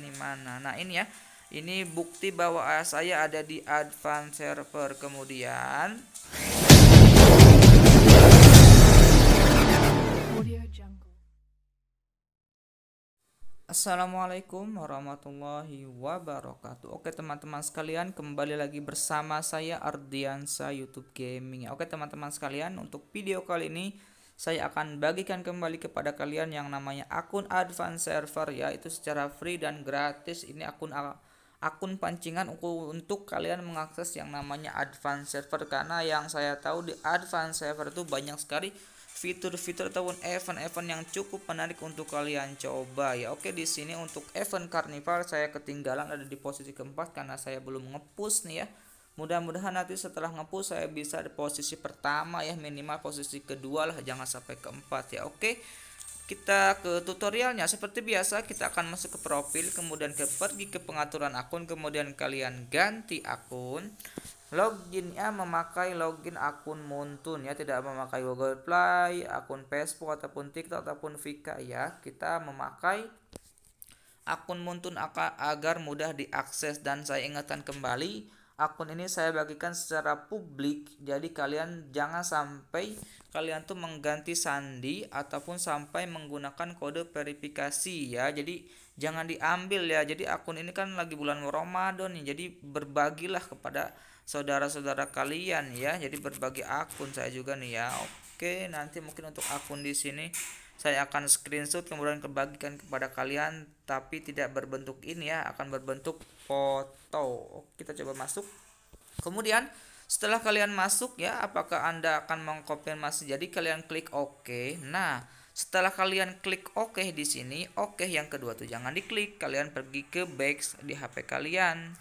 ini mana nah ini ya ini bukti bahwa saya ada di advance server kemudian Assalamualaikum warahmatullahi wabarakatuh Oke teman-teman sekalian kembali lagi bersama saya Ardiansa Youtube Gaming Oke teman-teman sekalian untuk video kali ini saya akan bagikan kembali kepada kalian yang namanya akun advance server ya itu secara free dan gratis ini akun akun pancingan untuk kalian mengakses yang namanya advance server karena yang saya tahu di advance server itu banyak sekali fitur-fitur ataupun event-event yang cukup menarik untuk kalian coba ya. Oke, di sini untuk event carnival saya ketinggalan ada di posisi keempat karena saya belum ngepush nih ya mudah-mudahan nanti setelah ngepush saya bisa di posisi pertama ya minimal posisi kedua lah jangan sampai keempat ya oke kita ke tutorialnya seperti biasa kita akan masuk ke profil kemudian ke pergi ke pengaturan akun kemudian kalian ganti akun loginnya memakai login akun Montun ya tidak memakai Google Play akun Facebook ataupun TikTok ataupun Vika ya kita memakai akun Montun agar mudah diakses dan saya ingatkan kembali akun ini saya bagikan secara publik jadi kalian jangan sampai kalian tuh mengganti sandi ataupun sampai menggunakan kode verifikasi ya jadi jangan diambil ya jadi akun ini kan lagi bulan Ramadan nih jadi berbagilah kepada saudara-saudara kalian ya jadi berbagi akun saya juga nih ya oke nanti mungkin untuk akun di sini saya akan screenshot kemudian kebagikan kepada kalian tapi tidak berbentuk ini ya akan berbentuk foto oh, kita coba masuk kemudian setelah kalian masuk ya apakah anda akan mengkonfirmasi jadi kalian klik OK nah setelah kalian klik OK di sini, OK yang kedua tuh jangan diklik, kalian pergi ke Back di HP kalian.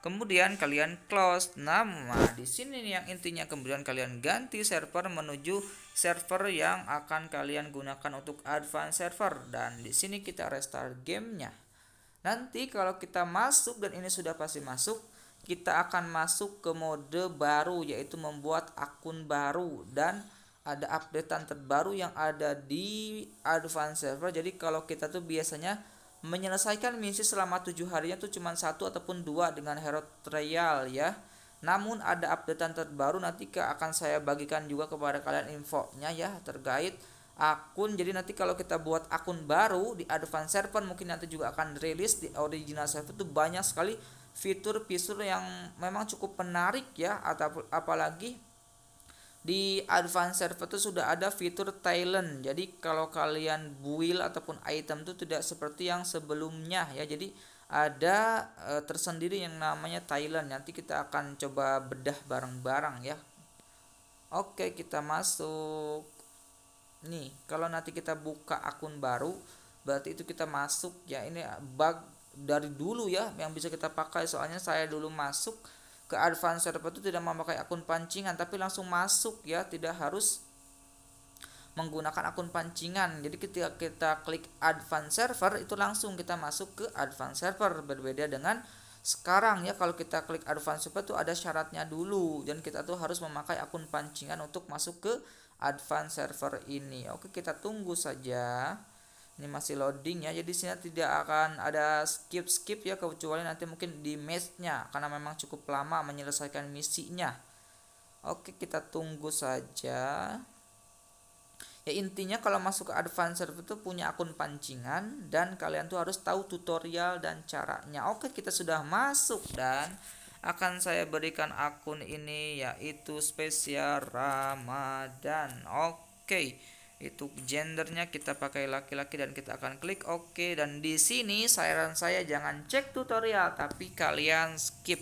Kemudian kalian close. Nama di sini yang intinya kemudian kalian ganti server menuju server yang akan kalian gunakan untuk advance server dan di sini kita restart gamenya. Nanti kalau kita masuk dan ini sudah pasti masuk, kita akan masuk ke mode baru yaitu membuat akun baru dan ada updatean terbaru yang ada di advance server. Jadi kalau kita tuh biasanya menyelesaikan misi selama tujuh harinya itu cuma satu ataupun dua dengan hero Trial ya. Namun ada updatean terbaru nanti akan saya bagikan juga kepada kalian infonya ya terkait akun. Jadi nanti kalau kita buat akun baru di advance Server mungkin nanti juga akan rilis di original server itu banyak sekali fitur-fitur yang memang cukup menarik ya atau apalagi di advanced server itu sudah ada fitur Thailand jadi kalau kalian build ataupun item itu tidak seperti yang sebelumnya ya jadi ada e, tersendiri yang namanya Thailand nanti kita akan coba bedah bareng-bareng ya oke kita masuk nih kalau nanti kita buka akun baru berarti itu kita masuk ya ini bug dari dulu ya yang bisa kita pakai soalnya saya dulu masuk ke advance server itu tidak memakai akun pancingan tapi langsung masuk ya tidak harus menggunakan akun pancingan jadi ketika kita klik advance server itu langsung kita masuk ke advance server berbeda dengan sekarang ya kalau kita klik advance server itu ada syaratnya dulu dan kita tuh harus memakai akun pancingan untuk masuk ke advance server ini oke kita tunggu saja ini masih loading ya jadi sini tidak akan ada skip skip ya kecuali nanti mungkin di matchnya karena memang cukup lama menyelesaikan misinya oke kita tunggu saja ya intinya kalau masuk ke advanced server itu punya akun pancingan dan kalian tuh harus tahu tutorial dan caranya oke kita sudah masuk dan akan saya berikan akun ini yaitu spesial Ramadan oke itu gendernya kita pakai laki-laki dan kita akan klik OK. dan di sini saran saya jangan cek tutorial tapi kalian skip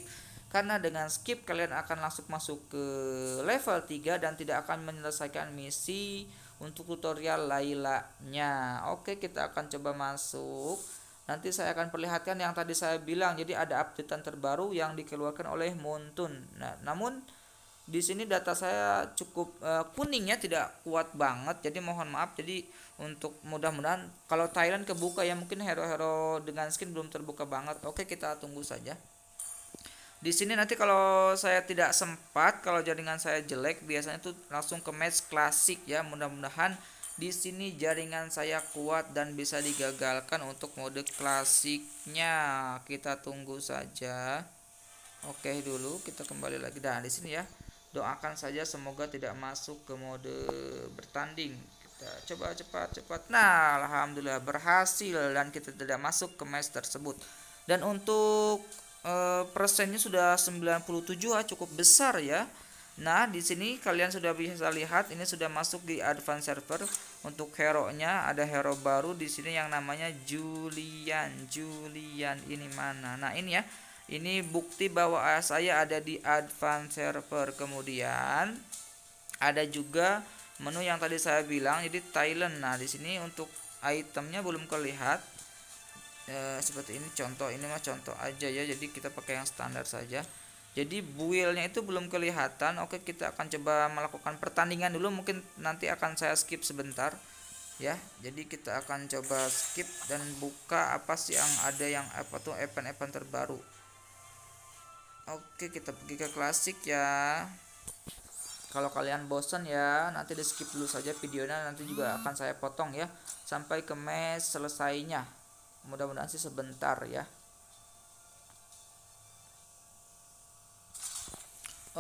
karena dengan skip kalian akan langsung masuk ke level 3 dan tidak akan menyelesaikan misi untuk tutorial lainnya Oke, kita akan coba masuk. Nanti saya akan perlihatkan yang tadi saya bilang. Jadi ada updatean terbaru yang dikeluarkan oleh Montun Nah, namun di sini data saya cukup uh, eh, kuningnya tidak kuat banget jadi mohon maaf jadi untuk mudah-mudahan kalau Thailand kebuka ya mungkin hero-hero dengan skin belum terbuka banget oke kita tunggu saja di sini nanti kalau saya tidak sempat kalau jaringan saya jelek biasanya tuh langsung ke match klasik ya mudah-mudahan di sini jaringan saya kuat dan bisa digagalkan untuk mode klasiknya kita tunggu saja oke dulu kita kembali lagi dah di sini ya doakan saja semoga tidak masuk ke mode bertanding kita coba cepat cepat nah alhamdulillah berhasil dan kita tidak masuk ke match tersebut dan untuk e, persennya sudah 97 ya ah, cukup besar ya Nah, di sini kalian sudah bisa lihat ini sudah masuk di advance server untuk hero-nya ada hero baru di sini yang namanya Julian. Julian ini mana? Nah, ini ya. Ini bukti bahwa saya ada di advanced server. Kemudian ada juga menu yang tadi saya bilang jadi Thailand. Nah, di sini untuk itemnya belum kelihat. E, eh, seperti ini contoh ini mah contoh aja ya. Jadi kita pakai yang standar saja. Jadi buildnya itu belum kelihatan. Oke, kita akan coba melakukan pertandingan dulu. Mungkin nanti akan saya skip sebentar ya jadi kita akan coba skip dan buka apa sih yang ada yang apa tuh event-event terbaru Oke kita pergi ke klasik ya kalau kalian bosen ya nanti di skip dulu saja videonya nanti juga akan saya potong ya sampai ke mes selesainya mudah-mudahan sih sebentar ya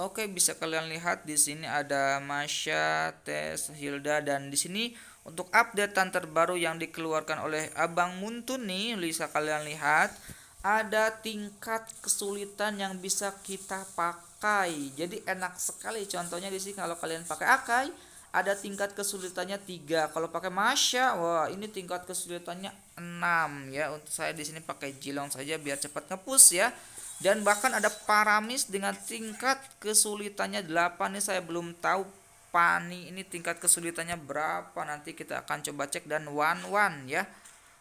Oke bisa kalian lihat di sini ada Masya, Tes, Hilda dan di sini untuk updatean terbaru yang dikeluarkan oleh Abang Muntun nih bisa kalian lihat ada tingkat kesulitan yang bisa kita pakai. Jadi enak sekali contohnya di sini kalau kalian pakai akai ada tingkat kesulitannya tiga. Kalau pakai masya, wah ini tingkat kesulitannya 6 ya. Untuk saya di sini pakai jilong saja biar cepat ngepus ya. Dan bahkan ada paramis dengan tingkat kesulitannya 8 nih saya belum tahu Pani ini tingkat kesulitannya berapa nanti kita akan coba cek dan one one ya.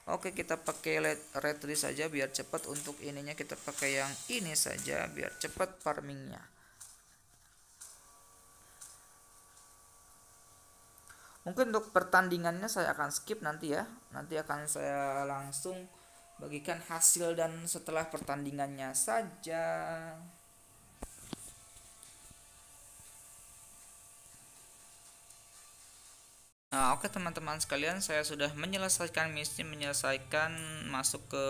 Oke kita pakai red list saja biar cepat untuk ininya kita pakai yang ini saja biar cepat farmingnya mungkin untuk pertandingannya saya akan skip nanti ya nanti akan saya langsung bagikan hasil dan setelah pertandingannya saja Nah, oke okay, teman-teman sekalian, saya sudah menyelesaikan misi, menyelesaikan masuk ke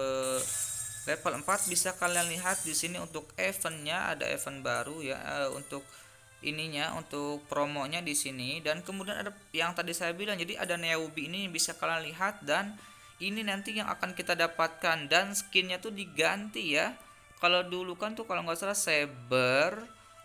level 4. Bisa kalian lihat di sini untuk eventnya ada event baru ya uh, untuk ininya untuk promonya di sini dan kemudian ada yang tadi saya bilang jadi ada Neobi ini yang bisa kalian lihat dan ini nanti yang akan kita dapatkan dan skinnya tuh diganti ya kalau dulu kan tuh kalau nggak salah Saber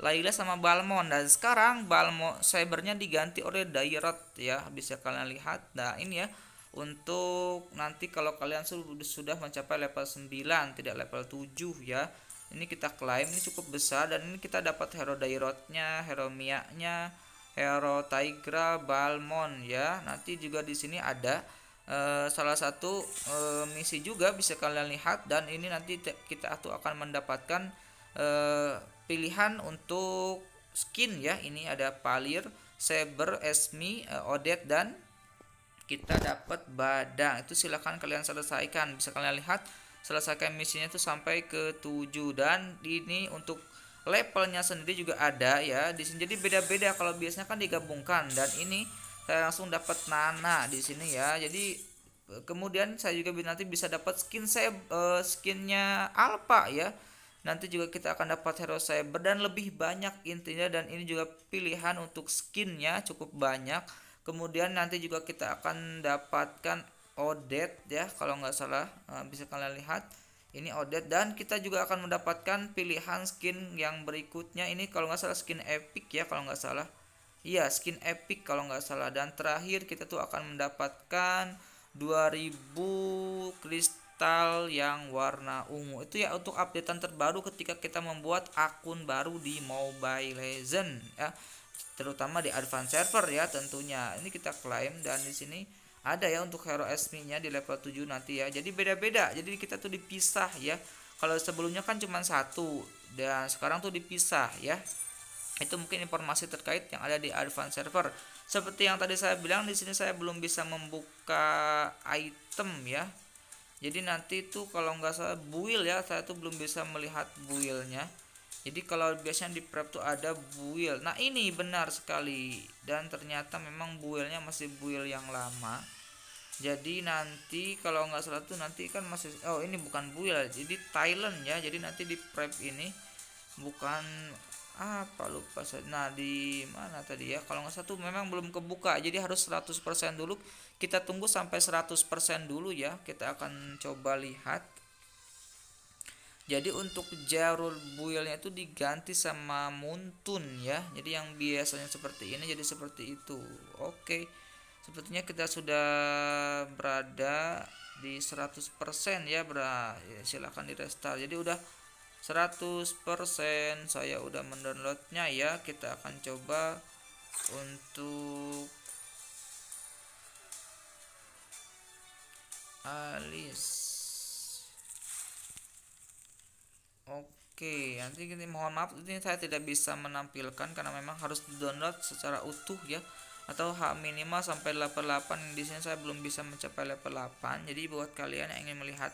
Laila sama Balmon nah, dan sekarang Balmon cybernya diganti oleh Dairat ya bisa kalian lihat nah ini ya untuk nanti kalau kalian sudah mencapai level 9 tidak level 7 ya ini kita klaim ini cukup besar dan ini kita dapat hero Dairotnya hero Mia-nya hero Tigra Balmon ya nanti juga di sini ada e, salah satu e, misi juga bisa kalian lihat dan ini nanti kita tuh akan mendapatkan e, pilihan untuk skin ya ini ada Palir, Saber, Esmi, eh, Odet dan kita dapat badang itu silahkan kalian selesaikan bisa kalian lihat selesaikan misinya itu sampai ke 7 dan ini untuk levelnya sendiri juga ada ya di sini jadi beda-beda kalau biasanya kan digabungkan dan ini saya langsung dapat nana di sini ya jadi eh, kemudian saya juga nanti bisa dapat skin saya eh, skinnya alpha ya Nanti juga kita akan dapat hero cyber dan lebih banyak intinya dan ini juga pilihan untuk skinnya cukup banyak. Kemudian nanti juga kita akan dapatkan Odet ya kalau nggak salah eh, bisa kalian lihat ini Odet dan kita juga akan mendapatkan pilihan skin yang berikutnya ini kalau nggak salah skin epic ya kalau nggak salah iya skin epic kalau nggak salah dan terakhir kita tuh akan mendapatkan 2000 kristal yang warna ungu itu ya untuk updatean terbaru ketika kita membuat akun baru di Mobile Legend ya terutama di advance server ya tentunya ini kita klaim dan di sini ada ya untuk hero esminya di level 7 nanti ya jadi beda-beda jadi kita tuh dipisah ya kalau sebelumnya kan cuma satu dan sekarang tuh dipisah ya itu mungkin informasi terkait yang ada di advance server seperti yang tadi saya bilang di sini saya belum bisa membuka item ya jadi nanti itu kalau nggak salah buil ya saya tuh belum bisa melihat builnya jadi kalau biasanya di prep tuh ada buil nah ini benar sekali dan ternyata memang builnya masih buil yang lama jadi nanti kalau nggak salah tuh nanti kan masih oh ini bukan buil jadi Thailand ya jadi nanti di prep ini bukan apa lupa nah di mana tadi ya kalau nggak satu memang belum kebuka jadi harus 100% dulu kita tunggu sampai 100% dulu ya kita akan coba lihat jadi untuk jarul builnya itu diganti sama muntun ya jadi yang biasanya seperti ini jadi seperti itu oke sepertinya kita sudah berada di 100% ya bra ya, silahkan di restart jadi udah 100% saya udah mendownloadnya ya kita akan coba untuk alis. Oke nanti gini mohon maaf ini saya tidak bisa menampilkan karena memang harus di download secara utuh ya atau hak minimal sampai level 8 di sini saya belum bisa mencapai level 8 jadi buat kalian yang ingin melihat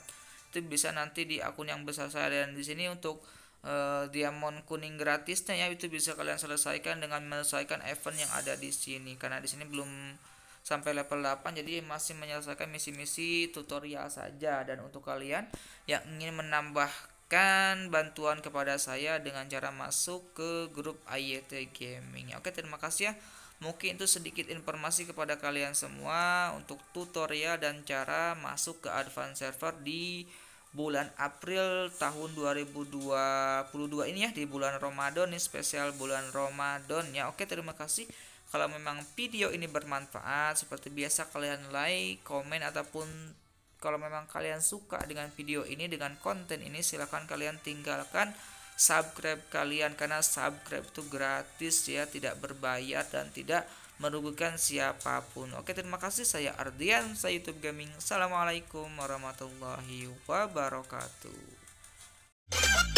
itu bisa nanti di akun yang besar saya dan di sini untuk uh, diamond kuning gratisnya ya itu bisa kalian selesaikan dengan menyelesaikan event yang ada di sini karena di sini belum sampai level 8 jadi masih menyelesaikan misi-misi tutorial saja dan untuk kalian yang ingin menambahkan bantuan kepada saya dengan cara masuk ke grup AYT Gaming. Oke, terima kasih ya. Mungkin itu sedikit informasi kepada kalian semua untuk tutorial dan cara masuk ke advanced server di bulan April tahun 2022 ini ya di bulan Ramadan nih spesial bulan Ramadan ya. Oke, terima kasih. Kalau memang video ini bermanfaat seperti biasa kalian like, komen ataupun kalau memang kalian suka dengan video ini dengan konten ini silahkan kalian tinggalkan subscribe kalian karena subscribe itu gratis ya tidak berbayar dan tidak merugikan siapapun oke terima kasih saya Ardian saya YouTube Gaming Assalamualaikum warahmatullahi wabarakatuh